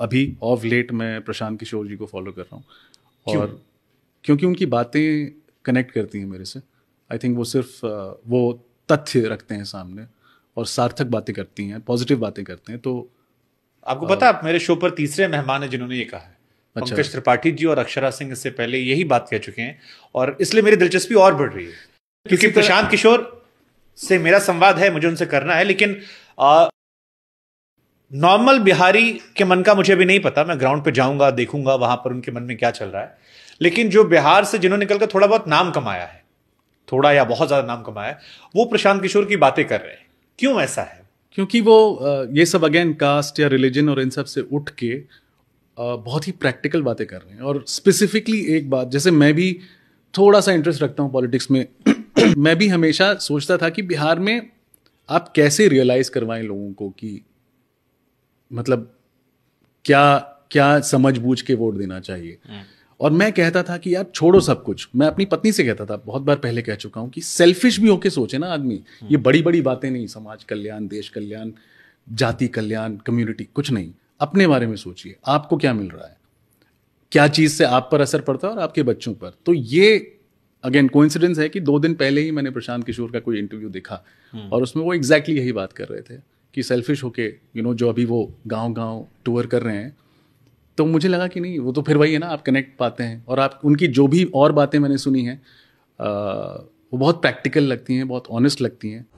अभी of late मैं प्रशांत किशोर जी को फॉलो कर रहा हूँ और क्योंकि उनकी बातें कनेक्ट करती हैं मेरे से आई थिंक वो सिर्फ वो तथ्य रखते हैं सामने और सार्थक बातें करती हैं पॉजिटिव बातें करते हैं तो आपको पता आप मेरे शो पर तीसरे मेहमान हैं जिन्होंने ये कहा है अच्छा। पंकज त्रिपाठी जी और अक्षरा सिंह इससे पहले यही बात कह चुके हैं और इसलिए मेरी दिलचस्पी और बढ़ रही है क्योंकि प्रशांत किशोर से मेरा संवाद है मुझे उनसे करना है लेकिन आ, नॉर्मल बिहारी के मन का मुझे भी नहीं पता मैं ग्राउंड पे जाऊंगा देखूंगा वहां पर उनके मन में क्या चल रहा है लेकिन जो बिहार से जिन्होंने निकल कर थोड़ा बहुत नाम कमाया है थोड़ा या बहुत ज़्यादा नाम कमाया है वो प्रशांत किशोर की बातें कर रहे हैं क्यों ऐसा है क्योंकि वो ये सब अगेन कास्ट या रिलीजन और इन सब से उठ के बहुत ही प्रैक्टिकल बातें कर रहे हैं और स्पेसिफिकली एक बात जैसे मैं भी थोड़ा सा इंटरेस्ट रखता हूँ पॉलिटिक्स में मैं भी हमेशा सोचता था कि बिहार में आप कैसे रियलाइज़ करवाएं लोगों को कि मतलब क्या क्या समझ बूझ के वोट देना चाहिए हम्म। और मैं कहता था कि यार छोड़ो सब कुछ मैं अपनी पत्नी से कहता था बहुत बार पहले कह चुका हूं कि सेल्फिश भी होके सोचे ना आदमी हम्म। ये बड़ी बड़ी बातें नहीं समाज कल्याण देश कल्याण जाति कल्याण कम्युनिटी कुछ नहीं अपने बारे में सोचिए आपको क्या मिल रहा है क्या चीज़ से आप पर असर पड़ता है और आपके बच्चों पर तो ये अगेन कोइंसिडेंस है कि दो दिन पहले ही मैंने प्रशांत किशोर का कोई इंटरव्यू देखा हम्म। और उसमें वो एग्जैक्टली exactly यही बात कर रहे थे कि सेल्फिश होके यू नो जो अभी वो गांव गांव टूर कर रहे हैं तो मुझे लगा कि नहीं वो तो फिर वही है ना आप कनेक्ट पाते हैं और आप उनकी जो भी और बातें मैंने सुनी हैं वो बहुत प्रैक्टिकल लगती हैं बहुत ऑनेस्ट लगती हैं